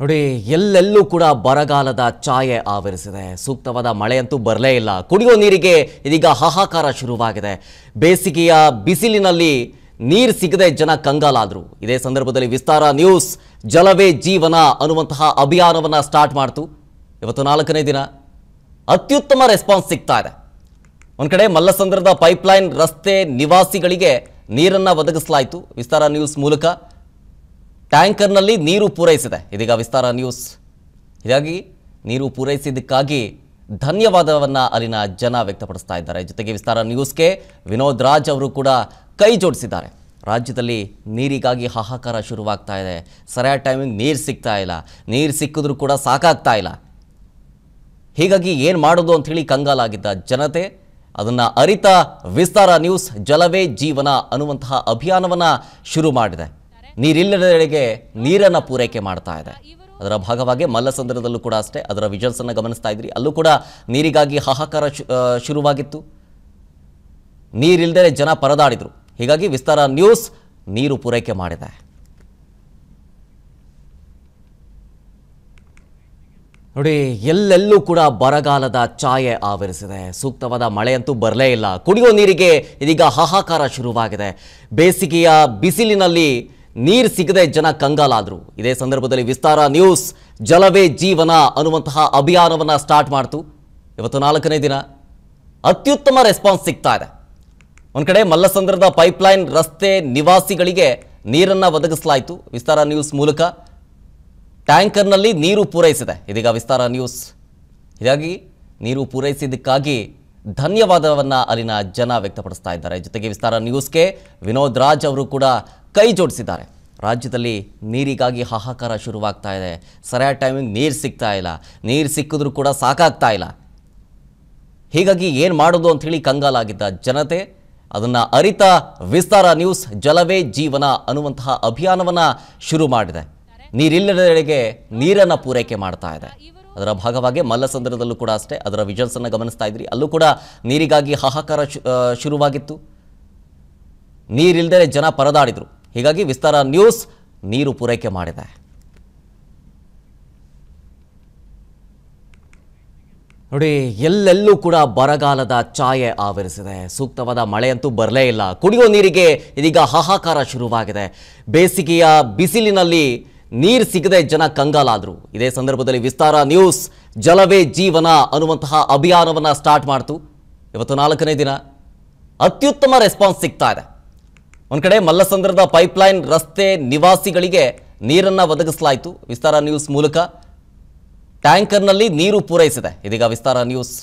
ನೋಡಿ ಎಲ್ಲೆಲ್ಲೂ ಕೂಡ ಬರಗಾಲದ ಛಾಯೆ ಆವರಿಸಿದೆ ಸೂಕ್ತವಾದ ಮಳೆಯಂತೂ ಬರಲೇ ಇಲ್ಲ ಕುಡಿಯೋ ನೀರಿಗೆ ಇದೀಗ ಹಾಹಾಕಾರ ಶುರುವಾಗಿದೆ ಬೇಸಿಗೆಯ ಬಿಸಿಲಿನಲ್ಲಿ ನೀರು ಸಿಗದೆ ಜನ ಕಂಗಾಲಾದರು ಇದೇ ಸಂದರ್ಭದಲ್ಲಿ ವಿಸ್ತಾರ ನ್ಯೂಸ್ ಜಲವೇ ಜೀವನ ಅನ್ನುವಂತಹ ಅಭಿಯಾನವನ್ನು ಸ್ಟಾರ್ಟ್ ಮಾಡ್ತು ಇವತ್ತು ನಾಲ್ಕನೇ ದಿನ ಅತ್ಯುತ್ತಮ ರೆಸ್ಪಾನ್ಸ್ ಸಿಗ್ತಾ ಇದೆ ಒಂದು ಕಡೆ ಮಲ್ಲಸಂದ್ರದ ಪೈಪ್ಲೈನ್ ರಸ್ತೆ ನಿವಾಸಿಗಳಿಗೆ ನೀರನ್ನು ಒದಗಿಸಲಾಯಿತು ವಿಸ್ತಾರ ನ್ಯೂಸ್ ಮೂಲಕ ಟ್ಯಾಂಕರ್ನಲ್ಲಿ ನೀರು ಪೂರೈಸಿದೆ ಇದೀಗ ವಿಸ್ತಾರ ನ್ಯೂಸ್ ಹೀಗಾಗಿ ನೀರು ಪೂರೈಸಿದ್ದಕ್ಕಾಗಿ ಧನ್ಯವಾದವನ್ನು ಅಲ್ಲಿನ ಜನ ವ್ಯಕ್ತಪಡಿಸ್ತಾ ಇದ್ದಾರೆ ಜೊತೆಗೆ ವಿಸ್ತಾರ ನ್ಯೂಸ್ಗೆ ವಿನೋದ್ ರಾಜ್ ಅವರು ಕೂಡ ಕೈ ಜೋಡಿಸಿದ್ದಾರೆ ರಾಜ್ಯದಲ್ಲಿ ನೀರಿಗಾಗಿ ಹಾಹಾಕಾರ ಶುರುವಾಗ್ತಾ ಇದೆ ಸರಿಯಾದ ಟೈಮಿಗೆ ನೀರು ಸಿಗ್ತಾ ಇಲ್ಲ ನೀರು ಸಿಕ್ಕಿದ್ರೂ ಕೂಡ ಸಾಕಾಗ್ತಾ ಇಲ್ಲ ಹೀಗಾಗಿ ಏನು ಮಾಡೋದು ಅಂಥೇಳಿ ಕಂಗಾಲಾಗಿದ್ದ ಜನತೆ ಅದನ್ನು ಅರಿತ ವಿಸ್ತಾರ ನ್ಯೂಸ್ ಜಲವೇ ಜೀವನ ಅನ್ನುವಂತಹ ಅಭಿಯಾನವನ್ನು ಶುರು ಮಾಡಿದೆ ನೀರಿಲ್ಲದೆಡೆಗೆ ನೀರನ್ನು ಪೂರೈಕೆ ಮಾಡ್ತಾ ಇದೆ ಅದರ ಭಾಗವಾಗಿ ಮಲ್ಲಸಂದ್ರದಲ್ಲೂ ಕೂಡ ಅಷ್ಟೇ ಅದರ ವಿಜನ್ಸನ್ನು ಗಮನಿಸ್ತಾ ಇದ್ರಿ ಅಲ್ಲೂ ಕೂಡ ನೀರಿಗಾಗಿ ಹಾಹಾಕಾರ ಶುರುವಾಗಿತ್ತು ನೀರಿಲ್ಲದೆ ಜನ ಪರದಾಡಿದರು ಹೀಗಾಗಿ ವಿಸ್ತಾರ ನ್ಯೂಸ್ ನೀರು ಪೂರೈಕೆ ಮಾಡಿದೆ ನೋಡಿ ಎಲ್ಲೆಲ್ಲೂ ಕೂಡ ಬರಗಾಲದ ಛಾಯೆ ಆವರಿಸಿದೆ ಸೂಕ್ತವಾದ ಮಳೆಯಂತೂ ಬರಲೇ ಇಲ್ಲ ಕುಡಿಯುವ ನೀರಿಗೆ ಇದೀಗ ಹಾಹಾಕಾರ ಶುರುವಾಗಿದೆ ಬೇಸಿಗೆಯ ಬಿಸಿಲಿನಲ್ಲಿ ನೀರು ಸಿಗದೆ ಜನ ಕಂಗಾಲಾದರು ಇದೇ ಸಂದರ್ಭದಲ್ಲಿ ವಿಸ್ತಾರ ನ್ಯೂಸ್ ಜಲವೇ ಜೀವನ ಅನ್ನುವಂತಹ ಅಭಿಯಾನವನ್ನು ಸ್ಟಾರ್ಟ್ ಮಾಡ್ತು ಇವತ್ತು ನಾಲ್ಕನೇ ದಿನ ಅತ್ಯುತ್ತಮ ರೆಸ್ಪಾನ್ಸ್ ಸಿಗ್ತಾ ಇದೆ ಒಂದು ಕಡೆ ಮಲ್ಲಸಂದ್ರದ ಪೈಪ್ಲೈನ್ ರಸ್ತೆ ನಿವಾಸಿಗಳಿಗೆ ನೀರನ್ನು ಒದಗಿಸಲಾಯಿತು ವಿಸ್ತಾರ ನ್ಯೂಸ್ ಮೂಲಕ ಟ್ಯಾಂಕರ್ನಲ್ಲಿ ನೀರು ಪೂರೈಸಿದೆ ಇದೀಗ ವಿಸ್ತಾರ ನ್ಯೂಸ್ ಹೀಗಾಗಿ ನೀರು ಪೂರೈಸಿದ್ದಕ್ಕಾಗಿ ಧನ್ಯವಾದವನ್ನು ಅಲ್ಲಿನ ಜನ ವ್ಯಕ್ತಪಡಿಸ್ತಾ ಇದ್ದಾರೆ ಜೊತೆಗೆ ವಿಸ್ತಾರ ನ್ಯೂಸ್ಗೆ ವಿನೋದ್ ರಾಜ್ ಅವರು ಕೂಡ ಕೈ ಜೋಡಿಸಿದ್ದಾರೆ ರಾಜ್ಯದಲ್ಲಿ ನೀರಿಗಾಗಿ ಹಾಹಾಕಾರ ಶುರುವಾಗ್ತಾ ಇದೆ ಸರಿಯಾದ ಟೈಮಿಗೆ ನೀರು ಸಿಗ್ತಾ ಇಲ್ಲ ನೀರು ಸಿಕ್ಕಿದ್ರೂ ಕೂಡ ಸಾಕಾಗ್ತಾ ಇಲ್ಲ ಹೀಗಾಗಿ ಏನು ಮಾಡೋದು ಅಂಥೇಳಿ ಕಂಗಾಲಾಗಿದ್ದ ಜನತೆ ಅದನ್ನು ಅರಿತ ವಿಸ್ತಾರ ನ್ಯೂಸ್ ಜಲವೇ ಜೀವನ ಅನ್ನುವಂತಹ ಅಭಿಯಾನವನ್ನು ಶುರು ಮಾಡಿದೆ ನೀರಿಲ್ಲದೆಡೆಗೆ ನೀರನ್ನು ಪೂರೈಕೆ ಮಾಡ್ತಾ ಇದೆ ಅದರ ಭಾಗವಾಗಿ ಮಲ್ಲಸಂದ್ರದಲ್ಲೂ ಕೂಡ ಅಷ್ಟೇ ಅದರ ಅನ್ನು ಗಮನಿಸ್ತಾ ಇದ್ರಿ ಅಲ್ಲೂ ಕೂಡ ನೀರಿಗಾಗಿ ಹಾಹಾಕಾರ ಶುರುವಾಗಿತ್ತು ನೀರಿಲ್ಲದೆ ಜನ ಪರದಾಡಿದರು ಹೀಗಾಗಿ ವಿಸ್ತಾರ ನ್ಯೂಸ್ ನೀರು ಪೂರೈಕೆ ಮಾಡಿದೆ ನೋಡಿ ಎಲ್ಲೆಲ್ಲೂ ಕೂಡ ಬರಗಾಲದ ಛಾಯೆ ಆವರಿಸಿದೆ ಸೂಕ್ತವಾದ ಮಳೆಯಂತೂ ಬರಲೇ ಇಲ್ಲ ಕುಡಿಯೋ ನೀರಿಗೆ ಇದೀಗ ಹಾಹಾಕಾರ ಶುರುವಾಗಿದೆ ಬೇಸಿಗೆಯ ಬಿಸಿಲಿನಲ್ಲಿ ನೀರು ಸಿಗದೆ ಜನ ಕಂಗಾಲಾದರು ಇದೇ ಸಂದರ್ಭದಲ್ಲಿ ವಿಸ್ತಾರ ನ್ಯೂಸ್ ಜಲವೇ ಜೀವನ ಅನ್ನುವಂತಹ ಅಭಿಯಾನವನ್ನು ಸ್ಟಾರ್ಟ್ ಮಾಡ್ತು ಇವತ್ತು ನಾಲ್ಕನೇ ದಿನ ಅತ್ಯುತ್ತಮ ರೆಸ್ಪಾನ್ಸ್ ಸಿಗ್ತಾ ಇದೆ ಒಂದು ಕಡೆ ಮಲ್ಲಸಂದ್ರದ ಪೈಪ್ಲೈನ್ ರಸ್ತೆ ನಿವಾಸಿಗಳಿಗೆ ನೀರನ್ನು ಒದಗಿಸಲಾಯಿತು ವಿಸ್ತಾರ ನ್ಯೂಸ್ ಮೂಲಕ ಟ್ಯಾಂಕರ್ನಲ್ಲಿ ನೀರು ಪೂರೈಸಿದೆ ಇದೀಗ ವಿಸ್ತಾರ ನ್ಯೂಸ್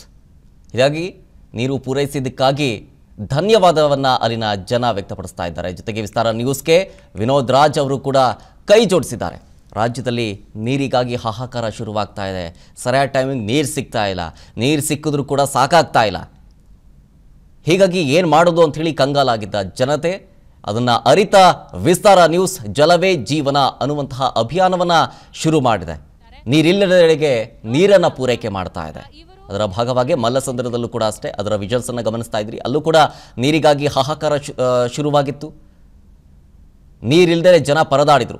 ಹೀಗಾಗಿ ನೀರು ಪೂರೈಸಿದ್ದಕ್ಕಾಗಿ ಧನ್ಯವಾದವನ್ನು ಅಲ್ಲಿನ ಜನ ವ್ಯಕ್ತಪಡಿಸ್ತಾ ಇದ್ದಾರೆ ಜೊತೆಗೆ ವಿಸ್ತಾರ ನ್ಯೂಸ್ಗೆ ವಿನೋದ್ ರಾಜ್ ಅವರು ಕೂಡ ಕೈ ಜೋಡಿಸಿದ್ದಾರೆ ರಾಜ್ಯದಲ್ಲಿ ನೀರಿಗಾಗಿ ಹಾಹಾಕಾರ ಶುರುವಾಗ್ತಾ ಇದೆ ಸರಿಯಾದ ಟೈಮಿಗೆ ನೀರು ಸಿಗ್ತಾ ಇಲ್ಲ ನೀರು ಸಿಕ್ಕಿದ್ರೂ ಕೂಡ ಸಾಕಾಗ್ತಾ ಇಲ್ಲ ಹೀಗಾಗಿ ಏನು ಮಾಡೋದು ಅಂಥೇಳಿ ಕಂಗಾಲಾಗಿದ್ದ ಜನತೆ ಅದನ್ನು ಅರಿತ ವಿಸ್ತಾರ ನ್ಯೂಸ್ ಜಲವೇ ಜೀವನ ಅನ್ನುವಂತಹ ಅಭಿಯಾನವನ್ನು ಶುರು ಮಾಡಿದೆ ನೀರಿಲ್ಲದೆಡೆಗೆ ನೀರನ್ನು ಪೂರೈಕೆ ಮಾಡ್ತಾ ಇದೆ ಅದರ ಭಾಗವಾಗಿ ಮಲ್ಲಸಂದ್ರದಲ್ಲೂ ಕೂಡ ಅಷ್ಟೇ ಅದರ ವಿಜಲ್ಸನ್ನು ಗಮನಿಸ್ತಾ ಇದ್ರಿ ಅಲ್ಲೂ ಕೂಡ ನೀರಿಗಾಗಿ ಹಾಹಾಕಾರ ಶುರುವಾಗಿತ್ತು ನೀರಿಲ್ಲದೆ ಜನ ಪರದಾಡಿದರು